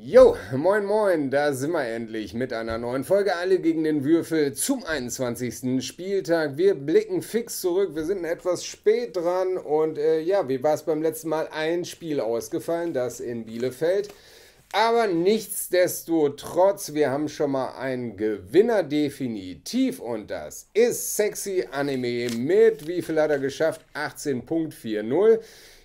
Jo, moin moin, da sind wir endlich mit einer neuen Folge Alle gegen den Würfel zum 21. Spieltag. Wir blicken fix zurück, wir sind etwas spät dran und äh, ja, wie war es beim letzten Mal? Ein Spiel ausgefallen, das in Bielefeld. Aber nichtsdestotrotz, wir haben schon mal einen Gewinner definitiv und das ist Sexy Anime mit, wie viel hat er geschafft? 18.40.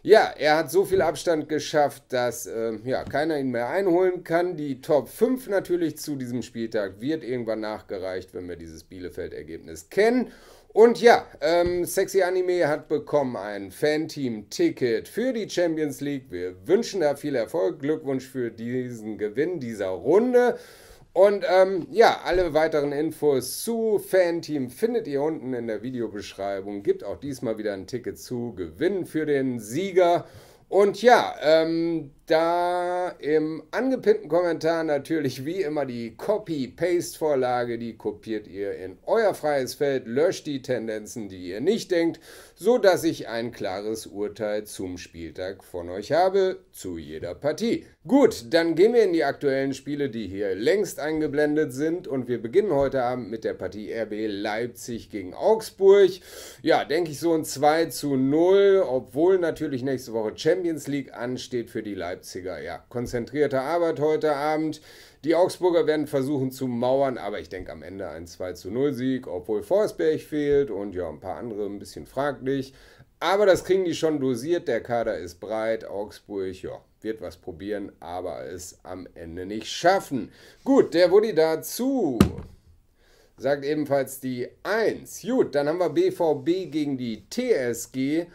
Ja, er hat so viel Abstand geschafft, dass äh, ja, keiner ihn mehr einholen kann. Die Top 5 natürlich zu diesem Spieltag wird irgendwann nachgereicht, wenn wir dieses Bielefeld-Ergebnis kennen. Und ja, ähm, Sexy Anime hat bekommen ein Fan-Team-Ticket für die Champions League. Wir wünschen da viel Erfolg. Glückwunsch für diesen Gewinn dieser Runde. Und ähm, ja, alle weiteren Infos zu Fan-Team findet ihr unten in der Videobeschreibung. Gibt auch diesmal wieder ein Ticket zu gewinnen für den Sieger. Und ja, ähm, da im angepinnten Kommentar natürlich wie immer die Copy-Paste-Vorlage, die kopiert ihr in euer freies Feld, löscht die Tendenzen, die ihr nicht denkt, sodass ich ein klares Urteil zum Spieltag von euch habe, zu jeder Partie. Gut, dann gehen wir in die aktuellen Spiele, die hier längst eingeblendet sind und wir beginnen heute Abend mit der Partie RB Leipzig gegen Augsburg. Ja, denke ich so ein 2 zu 0, obwohl natürlich nächste Woche Champions League ansteht für die Leipzig. Leipziger. Ja, konzentrierte Arbeit heute Abend. Die Augsburger werden versuchen zu mauern, aber ich denke am Ende ein 2 zu 0 Sieg, obwohl Forsberg fehlt und ja, ein paar andere ein bisschen fraglich. Aber das kriegen die schon dosiert. Der Kader ist breit. Augsburg, ja, wird was probieren, aber es am Ende nicht schaffen. Gut, der Woody dazu sagt ebenfalls die 1. Gut, dann haben wir BVB gegen die TSG.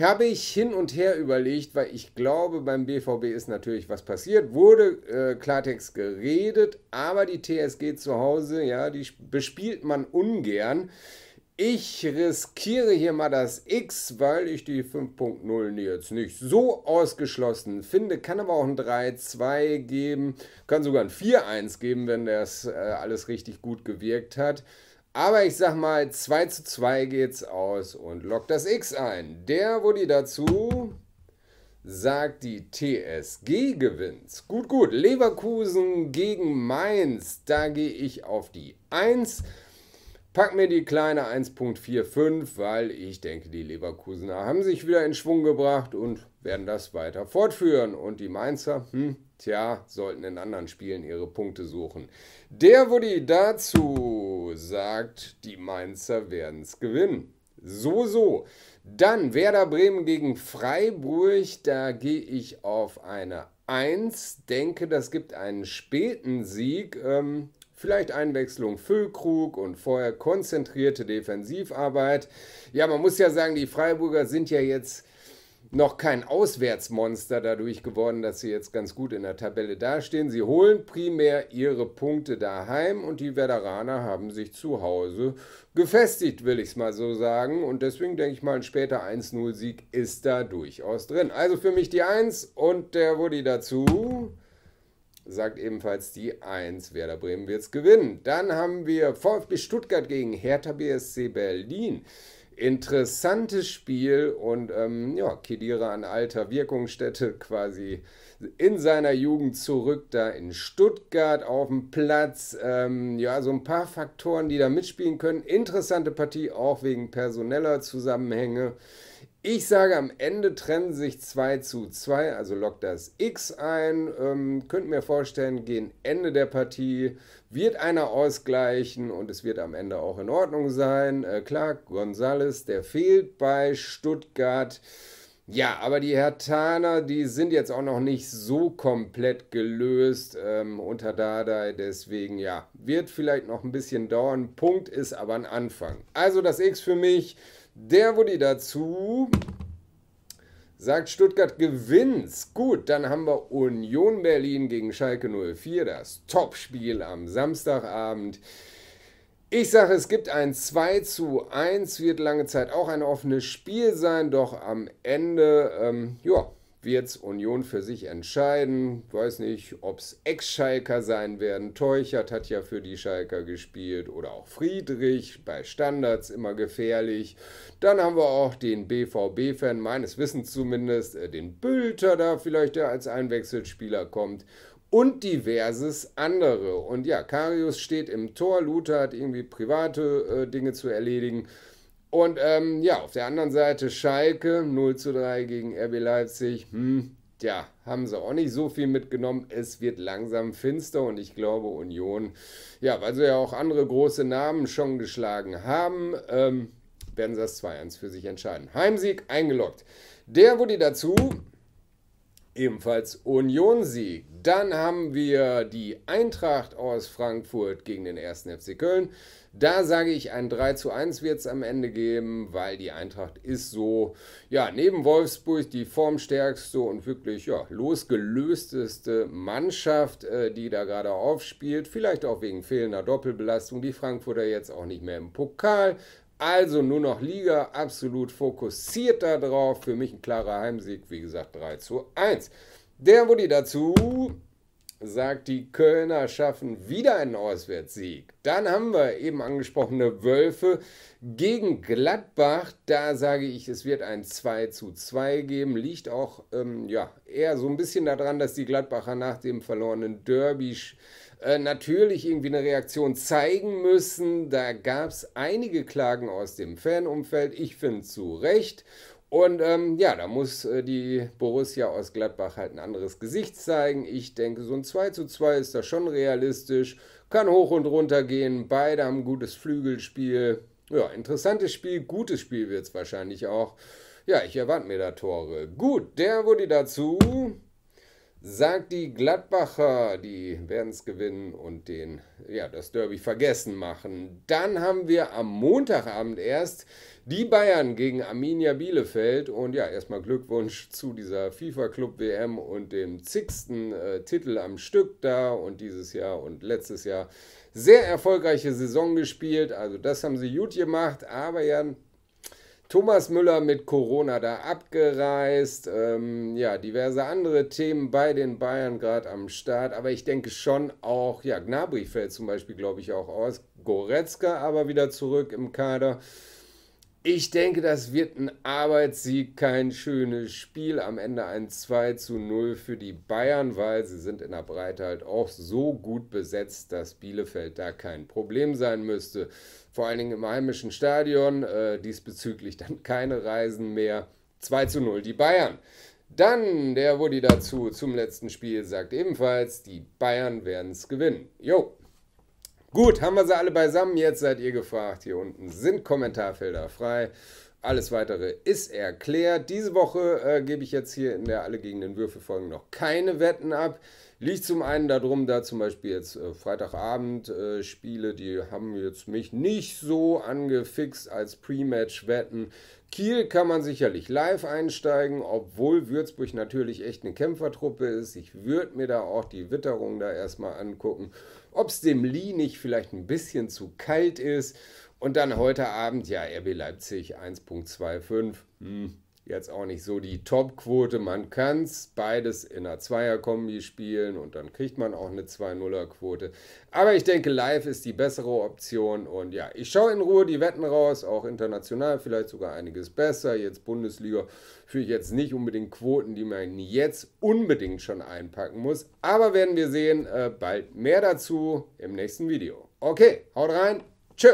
Habe ich hin und her überlegt, weil ich glaube, beim BVB ist natürlich was passiert. Wurde äh, Klartext geredet, aber die TSG zu Hause, ja, die bespielt man ungern. Ich riskiere hier mal das X, weil ich die 5.0 jetzt nicht so ausgeschlossen finde. Kann aber auch ein 3-2 geben, kann sogar ein 4-1 geben, wenn das äh, alles richtig gut gewirkt hat. Aber ich sag mal, 2 zu 2 geht's aus und lockt das X ein. Der Woody dazu sagt, die TSG gewinnt. Gut, gut. Leverkusen gegen Mainz. Da gehe ich auf die 1. Pack mir die kleine 1.45, weil ich denke, die Leverkusener haben sich wieder in Schwung gebracht und werden das weiter fortführen. Und die Mainzer, hm, tja, sollten in anderen Spielen ihre Punkte suchen. Der Woody dazu sagt, die Mainzer werden es gewinnen. So, so. Dann Werder Bremen gegen Freiburg. Da gehe ich auf eine 1. Denke, das gibt einen späten Sieg. Ähm, Vielleicht Einwechslung Füllkrug und vorher konzentrierte Defensivarbeit. Ja, man muss ja sagen, die Freiburger sind ja jetzt noch kein Auswärtsmonster dadurch geworden, dass sie jetzt ganz gut in der Tabelle dastehen. Sie holen primär ihre Punkte daheim und die Veteraner haben sich zu Hause gefestigt, will ich es mal so sagen. Und deswegen denke ich mal, ein später 1-0-Sieg ist da durchaus drin. Also für mich die 1 und der Woody dazu sagt ebenfalls die 1. Werder Bremen wird es gewinnen. Dann haben wir VfB Stuttgart gegen Hertha BSC Berlin interessantes Spiel und ähm, ja, Kedira an alter Wirkungsstätte quasi in seiner Jugend zurück, da in Stuttgart auf dem Platz. Ähm, ja, so ein paar Faktoren, die da mitspielen können. Interessante Partie, auch wegen personeller Zusammenhänge. Ich sage, am Ende trennen sich 2 zu 2, also lockt das X ein. Ähm, könnt mir vorstellen, gehen Ende der Partie wird einer ausgleichen und es wird am Ende auch in Ordnung sein. Äh, klar, Gonzales, der fehlt bei Stuttgart. Ja, aber die Hertaner, die sind jetzt auch noch nicht so komplett gelöst ähm, unter Dardai. Deswegen, ja, wird vielleicht noch ein bisschen dauern. Punkt ist aber ein Anfang. Also das X für mich. Der Woody dazu sagt, Stuttgart gewinnt. Gut, dann haben wir Union Berlin gegen Schalke 04, das Topspiel am Samstagabend. Ich sage, es gibt ein 2 zu 1, wird lange Zeit auch ein offenes Spiel sein, doch am Ende, ähm, ja, wird es Union für sich entscheiden. Weiß nicht, ob es Ex-Schalker sein werden. Teuchert hat ja für die Schalker gespielt oder auch Friedrich bei Standards immer gefährlich. Dann haben wir auch den BVB-Fan, meines Wissens zumindest, äh, den Bülter da vielleicht, der als Einwechselspieler kommt und diverses andere. Und ja, Karius steht im Tor, Luther hat irgendwie private äh, Dinge zu erledigen. Und ähm, ja, auf der anderen Seite Schalke 0 zu 3 gegen RB Leipzig. Hm, ja, haben sie auch nicht so viel mitgenommen. Es wird langsam finster und ich glaube Union, ja, weil sie ja auch andere große Namen schon geschlagen haben, ähm, werden sie das 2-1 für sich entscheiden. Heimsieg eingeloggt. Der wurde dazu ebenfalls Union-Sieg. Dann haben wir die Eintracht aus Frankfurt gegen den 1. FC Köln. Da sage ich, ein 3 zu 1 wird es am Ende geben, weil die Eintracht ist so, ja, neben Wolfsburg die formstärkste und wirklich, ja, losgelösteste Mannschaft, äh, die da gerade aufspielt. Vielleicht auch wegen fehlender Doppelbelastung. Die Frankfurter jetzt auch nicht mehr im Pokal, also nur noch Liga, absolut fokussiert darauf. Für mich ein klarer Heimsieg, wie gesagt 3 zu 1. Der Woody dazu sagt, die Kölner schaffen wieder einen Auswärtssieg. Dann haben wir eben angesprochene Wölfe gegen Gladbach. Da sage ich, es wird ein 2 zu 2 geben. Liegt auch ähm, ja, eher so ein bisschen daran, dass die Gladbacher nach dem verlorenen Derby äh, natürlich irgendwie eine Reaktion zeigen müssen. Da gab es einige Klagen aus dem Fanumfeld, ich finde zu Recht. Und ähm, ja, da muss äh, die Borussia aus Gladbach halt ein anderes Gesicht zeigen. Ich denke, so ein 2 zu 2 ist da schon realistisch. Kann hoch und runter gehen. Beide haben ein gutes Flügelspiel. Ja, interessantes Spiel, gutes Spiel wird es wahrscheinlich auch. Ja, ich erwarte mir da Tore. Gut, der wurde dazu sagt die Gladbacher, die werden es gewinnen und den, ja, das Derby vergessen machen. Dann haben wir am Montagabend erst die Bayern gegen Arminia Bielefeld. Und ja, erstmal Glückwunsch zu dieser FIFA Club WM und dem zigsten äh, Titel am Stück da und dieses Jahr und letztes Jahr. Sehr erfolgreiche Saison gespielt. Also das haben sie gut gemacht. Aber ja, Thomas Müller mit Corona da abgereist. Ähm, ja, diverse andere Themen bei den Bayern gerade am Start. Aber ich denke schon auch, ja, Gnabry fällt zum Beispiel, glaube ich, auch aus. Goretzka aber wieder zurück im Kader. Ich denke, das wird ein Arbeitssieg, kein schönes Spiel. Am Ende ein 2 zu 0 für die Bayern, weil sie sind in der Breite halt auch so gut besetzt, dass Bielefeld da kein Problem sein müsste. Vor allen Dingen im heimischen Stadion, äh, diesbezüglich dann keine Reisen mehr. 2 zu 0 die Bayern. Dann der Woody dazu zum letzten Spiel sagt ebenfalls, die Bayern werden es gewinnen. Jo. Gut, haben wir sie alle beisammen. Jetzt seid ihr gefragt. Hier unten sind Kommentarfelder frei. Alles weitere ist erklärt. Diese Woche äh, gebe ich jetzt hier in der Alle gegen den Würfel Folgen noch keine Wetten ab. Liegt zum einen darum, da zum Beispiel jetzt äh, Freitagabend äh, Spiele, die haben jetzt mich nicht so angefixt als Pre-Match-Wetten. Kiel kann man sicherlich live einsteigen, obwohl Würzburg natürlich echt eine Kämpfertruppe ist. Ich würde mir da auch die Witterung da erstmal angucken ob es dem Lee nicht vielleicht ein bisschen zu kalt ist. Und dann heute Abend, ja, RB Leipzig 1.25. Hm jetzt auch nicht so die Top-Quote. Man kann es beides in einer Zweier-Kombi spielen und dann kriegt man auch eine 2-0er-Quote. Aber ich denke, live ist die bessere Option. Und ja, ich schaue in Ruhe die Wetten raus, auch international vielleicht sogar einiges besser. Jetzt Bundesliga führe ich jetzt nicht unbedingt Quoten, die man jetzt unbedingt schon einpacken muss. Aber werden wir sehen, äh, bald mehr dazu im nächsten Video. Okay, haut rein. Tschö.